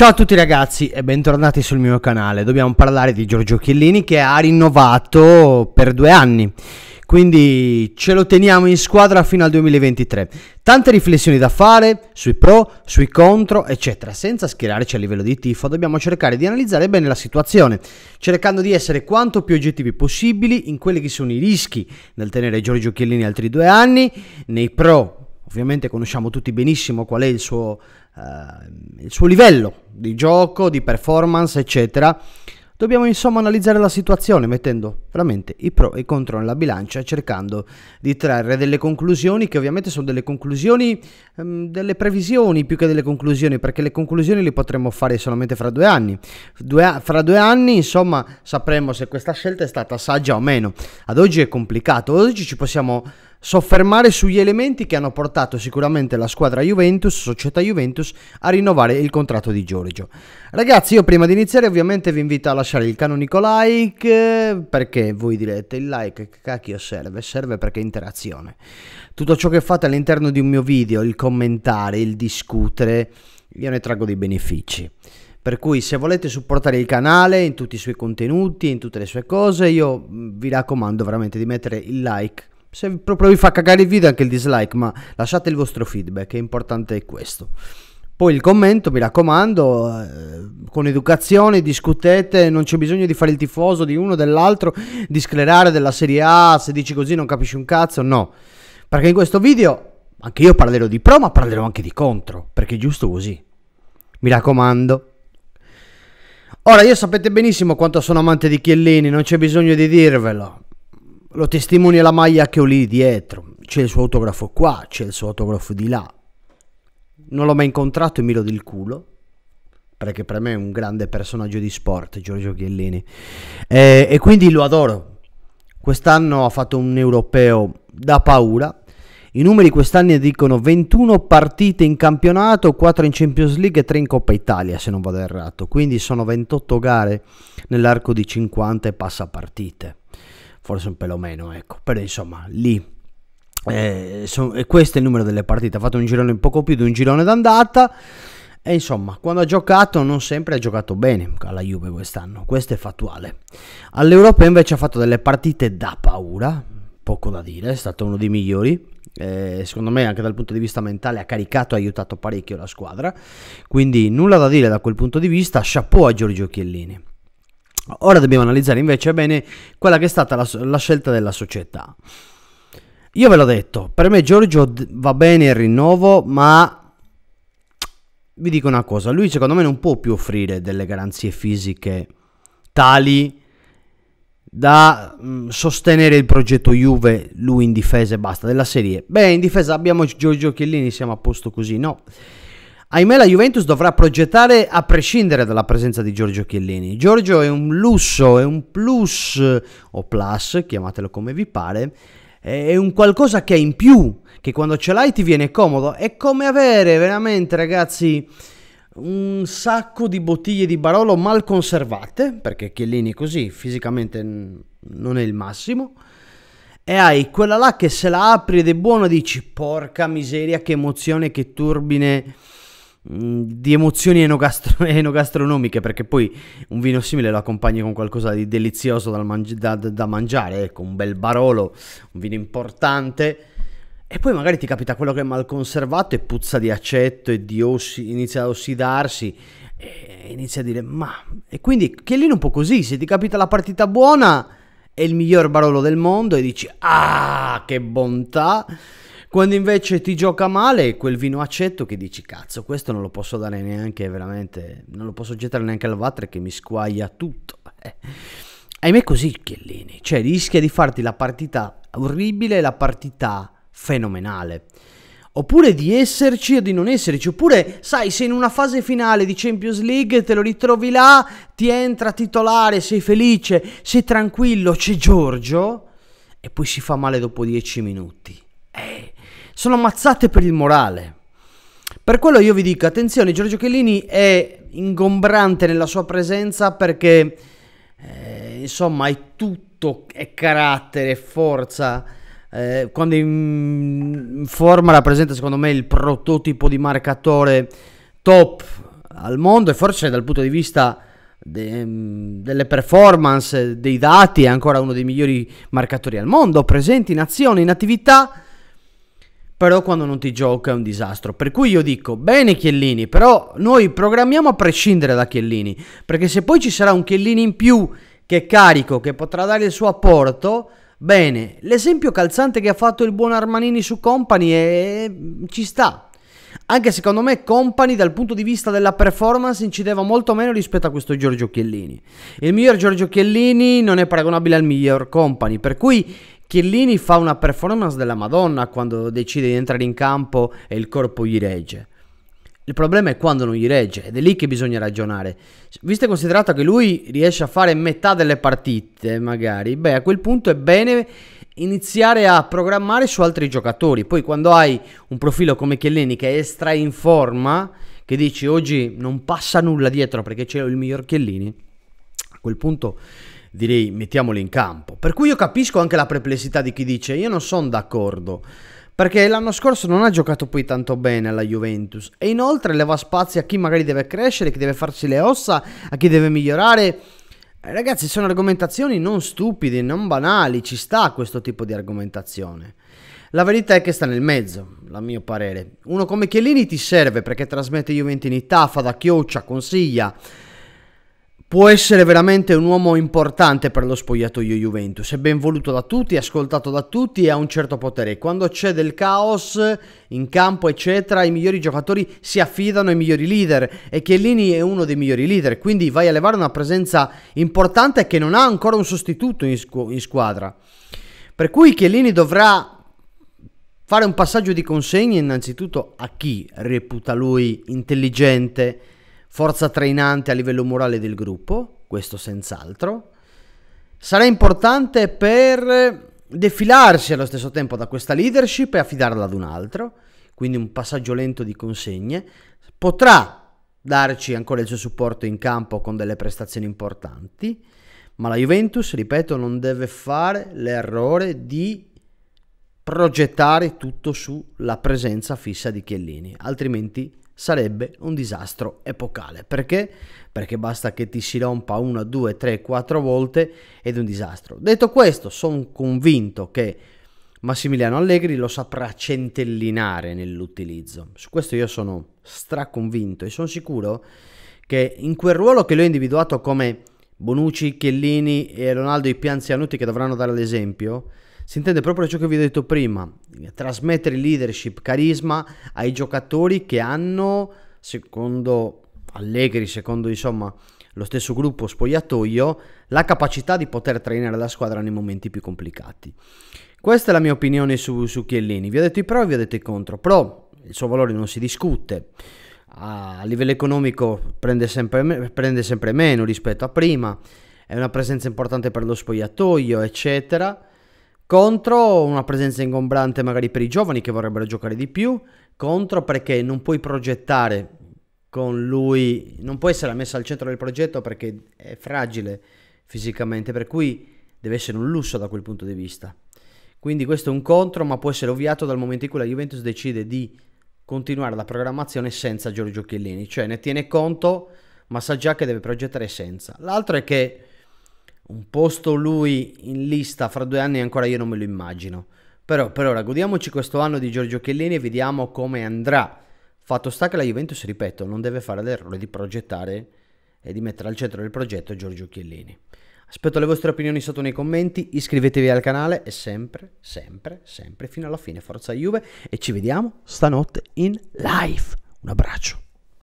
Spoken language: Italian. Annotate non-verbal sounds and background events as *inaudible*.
Ciao a tutti ragazzi e bentornati sul mio canale. Dobbiamo parlare di Giorgio Chiellini che ha rinnovato per due anni. Quindi ce lo teniamo in squadra fino al 2023. Tante riflessioni da fare sui pro, sui contro, eccetera. Senza schierarci a livello di tifo, dobbiamo cercare di analizzare bene la situazione, cercando di essere quanto più oggettivi possibili in quelli che sono i rischi nel tenere Giorgio Chiellini altri due anni, nei pro Ovviamente conosciamo tutti benissimo qual è il suo, uh, il suo, livello di gioco, di performance, eccetera, dobbiamo insomma analizzare la situazione mettendo veramente i pro e i contro nella bilancia cercando di trarre delle conclusioni che ovviamente sono delle conclusioni, ehm, delle previsioni più che delle conclusioni perché le conclusioni le potremmo fare solamente fra due anni. Due, fra due anni insomma sapremo se questa scelta è stata saggia o meno. Ad oggi è complicato, oggi ci possiamo soffermare sugli elementi che hanno portato sicuramente la squadra Juventus, società Juventus, a rinnovare il contratto di Giorgio. Ragazzi io prima di iniziare ovviamente vi invito a lasciare il canonico like perché perché voi direte il like che cacchio serve? Serve perché interazione. Tutto ciò che fate all'interno di un mio video, il commentare, il discutere, io ne trago dei benefici. Per cui se volete supportare il canale in tutti i suoi contenuti, in tutte le sue cose, io mm, vi raccomando veramente di mettere il like. Se proprio vi fa cagare il video anche il dislike, ma lasciate il vostro feedback, è importante questo. Poi il commento, mi raccomando, eh, con educazione discutete, non c'è bisogno di fare il tifoso di uno o dell'altro, di sclerare della Serie A, se dici così non capisci un cazzo, no. Perché in questo video anche io parlerò di pro, ma parlerò anche di contro, perché è giusto così. Mi raccomando. Ora, io sapete benissimo quanto sono amante di Chiellini, non c'è bisogno di dirvelo. Lo testimonia la maglia che ho lì dietro. C'è il suo autografo qua, c'è il suo autografo di là non l'ho mai incontrato e mi lo del culo perché per me è un grande personaggio di sport Giorgio Chiellini eh, e quindi lo adoro quest'anno ha fatto un europeo da paura i numeri quest'anno dicono 21 partite in campionato, 4 in Champions League e 3 in Coppa Italia, se non vado errato. Quindi sono 28 gare nell'arco di 50 passapartite Forse un pelo meno, ecco. Però insomma, lì eh, so, e eh, questo è il numero delle partite. Ha fatto un girone poco più di un girone d'andata. E insomma, quando ha giocato, non sempre ha giocato bene alla Juve quest'anno. Questo è fattuale. All'Europa invece ha fatto delle partite da paura. Poco da dire, è stato uno dei migliori. Eh, secondo me, anche dal punto di vista mentale, ha caricato e aiutato parecchio la squadra. Quindi, nulla da dire da quel punto di vista. Chapeau a Giorgio Chiellini. Ora dobbiamo analizzare invece bene quella che è stata la, la scelta della società. Io ve l'ho detto, per me Giorgio va bene il rinnovo, ma vi dico una cosa, lui secondo me non può più offrire delle garanzie fisiche tali da mm, sostenere il progetto Juve, lui in difesa e basta, della serie. Beh, in difesa abbiamo Giorgio Chiellini, siamo a posto così, no. Ahimè la Juventus dovrà progettare a prescindere dalla presenza di Giorgio Chiellini. Giorgio è un lusso, è un plus o plus, chiamatelo come vi pare, è un qualcosa che è in più, che quando ce l'hai ti viene comodo. È come avere veramente, ragazzi, un sacco di bottiglie di Barolo mal conservate, perché Chiellini così fisicamente non è il massimo. E hai quella là che se la apri ed è buona, dici: Porca miseria, che emozione, che turbine Mm, di emozioni enogastro- *laughs* enogastronomiche perché poi un vino simile lo accompagni con qualcosa di delizioso mangi- da, da, mangiare ecco un bel barolo un vino importante e poi magari ti capita quello che è mal conservato e puzza di aceto e di ossi- inizia ad ossidarsi e inizia a dire ma e quindi chiellino un po' così se ti capita la partita buona è il miglior barolo del mondo e dici ah che bontà quando invece ti gioca male, quel vino accetto che dici cazzo, questo non lo posso dare neanche veramente, non lo posso gettare neanche al vatra che mi squaglia tutto. Eh. Ahimè così Chiellini, cioè rischia di farti la partita orribile e la partita fenomenale oppure di esserci o di non esserci, oppure sai, sei in una fase finale di Champions League, te lo ritrovi là, ti entra titolare, sei felice, sei tranquillo, c'è Giorgio e poi si fa male dopo 10 minuti sono ammazzate per il morale. Per quello io vi dico, attenzione, Giorgio Chiellini è ingombrante nella sua presenza perché, eh, insomma, è tutto, è carattere, è forza. Eh, quando in forma rappresenta, secondo me, il prototipo di marcatore top al mondo e forse dal punto di vista de, mm, delle performance, dei dati, è ancora uno dei migliori marcatori al mondo, presenti in azione, in attività però quando non ti gioca è un disastro. Per cui io dico, bene Chiellini, però noi programmiamo a prescindere da Chiellini, perché se poi ci sarà un Chiellini in più che è carico, che potrà dare il suo apporto, bene. L'esempio calzante che ha fatto il buon Armanini su Company è... ci sta. Anche secondo me Company dal punto di vista della performance incideva molto meno rispetto a questo Giorgio Chiellini. Il miglior Giorgio Chiellini non è paragonabile al miglior Company, per cui Chiellini fa una performance della Madonna quando decide di entrare in campo e il corpo gli regge. Il problema è quando non gli regge ed è lì che bisogna ragionare. Visto e considerato che lui riesce a fare metà delle partite, magari, beh, a quel punto è bene iniziare a programmare su altri giocatori. Poi quando hai un profilo come Chiellini che è stra in forma, che dici oggi non passa nulla dietro perché c'è il miglior Chiellini, a quel punto direi mettiamole in campo. Per cui io capisco anche la perplessità di chi dice io non sono d'accordo, perché l'anno scorso non ha giocato poi tanto bene alla Juventus e inoltre leva spazi a chi magari deve crescere, chi deve farsi le ossa, a chi deve migliorare. Eh, ragazzi, sono argomentazioni non stupide, non banali, ci sta questo tipo di argomentazione. La verità è che sta nel mezzo, a mio parere. Uno come Chiellini ti serve perché trasmette juventinità, fa da chioccia, consiglia, Può essere veramente un uomo importante per lo spogliatoio Juventus, è ben voluto da tutti, ascoltato da tutti e ha un certo potere. Quando c'è del caos in campo, eccetera, i migliori giocatori si affidano ai migliori leader e Chiellini è uno dei migliori leader, quindi vai a levare una presenza importante che non ha ancora un sostituto in, squ- in squadra. Per cui Chiellini dovrà fare un passaggio di consegne innanzitutto a chi reputa lui intelligente forza trainante a livello morale del gruppo, questo senz'altro. Sarà importante per eh, defilarsi allo stesso tempo da questa leadership e affidarla ad un altro, quindi un passaggio lento di consegne. Potrà darci ancora il suo supporto in campo con delle prestazioni importanti, ma la Juventus, ripeto, non deve fare l'errore di progettare tutto sulla presenza fissa di Chiellini, altrimenti sarebbe un disastro epocale. Perché? Perché basta che ti si rompa una, due, tre, quattro volte ed è un disastro. Detto questo, sono convinto che Massimiliano Allegri lo saprà centellinare nell'utilizzo. Su questo io sono straconvinto e sono sicuro che in quel ruolo che lui ha individuato come Bonucci, Chiellini e Ronaldo i pianzianuti che dovranno dare l'esempio, si intende proprio ciò che vi ho detto prima, trasmettere leadership, carisma ai giocatori che hanno, secondo Allegri, secondo insomma lo stesso gruppo spogliatoio, la capacità di poter trainare la squadra nei momenti più complicati. Questa è la mia opinione su, su Chiellini, vi ho detto i pro e vi ho detto i contro, però il suo valore non si discute, a livello economico prende sempre, prende sempre meno rispetto a prima, è una presenza importante per lo spogliatoio, eccetera contro una presenza ingombrante magari per i giovani che vorrebbero giocare di più, contro perché non puoi progettare con lui, non può essere messa al centro del progetto perché è fragile fisicamente, per cui deve essere un lusso da quel punto di vista. Quindi questo è un contro, ma può essere ovviato dal momento in cui la Juventus decide di continuare la programmazione senza Giorgio Chiellini, cioè ne tiene conto, ma sa già che deve progettare senza. L'altro è che un posto lui in lista fra due anni ancora io non me lo immagino. Però per ora godiamoci questo anno di Giorgio Chiellini e vediamo come andrà. Fatto sta che la Juventus, ripeto, non deve fare l'errore di progettare e di mettere al centro del progetto Giorgio Chiellini. Aspetto le vostre opinioni sotto nei commenti, iscrivetevi al canale e sempre, sempre, sempre fino alla fine Forza Juve e ci vediamo stanotte in live. Un abbraccio.